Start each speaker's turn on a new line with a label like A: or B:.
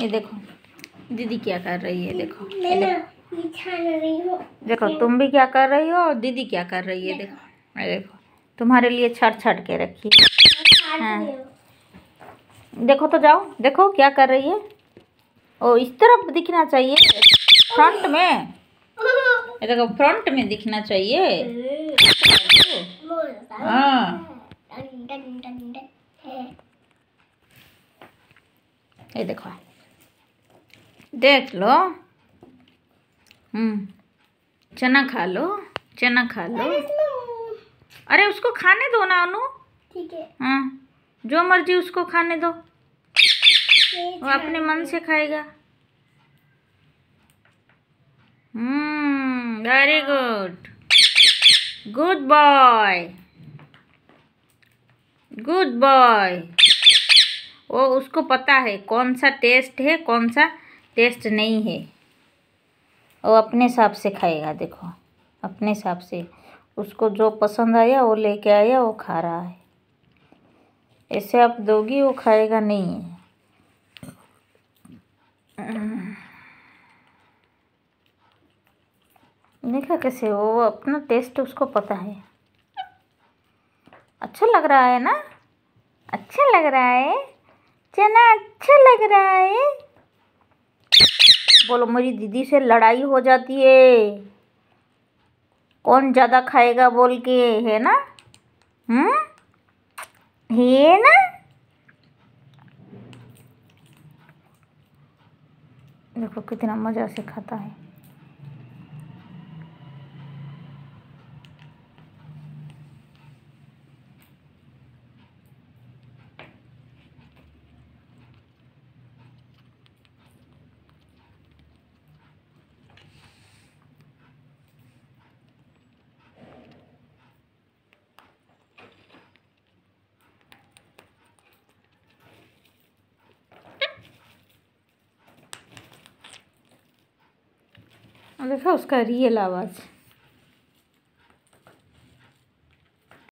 A: ये देखो दीदी क्या कर रही है देखो देखो, देखो तुम भी क्या कर रही हो और दीदी क्या कर रही है देखो देखो तुम्हारे लिए छट छट के रखी हाँ देखो तो जाओ देखो क्या कर रही है ओ इस तरफ दिखना चाहिए फ्रंट में ये देखो फ्रंट में दिखना चाहिए हाँ ये देखो देख लो हम्म, चना खा लो चना खा लो अरे उसको खाने दो ना अनु ठीक है हाँ जो मर्जी उसको खाने दो वो अपने मन से खाएगा hmm very good good boy good boy वो उसको पता है कौन सा टेस्ट है कौन सा टेस्ट नहीं है वो अपने हिसाब से खाएगा देखो अपने हिसाब से उसको जो पसंद आया वो लेके आया वो खा रहा है ऐसे आप दोगी वो खाएगा नहीं है देखा कैसे वो अपना टेस्ट उसको पता है अच्छा लग रहा है ना अच्छा लग रहा है चना अच्छा लग रहा है बोलो मेरी दीदी से लड़ाई हो जाती है कौन ज़्यादा खाएगा बोल के है ना हम्म है ना देखो कितना मज़ा से खाता है देखो उसका रियल आवाज़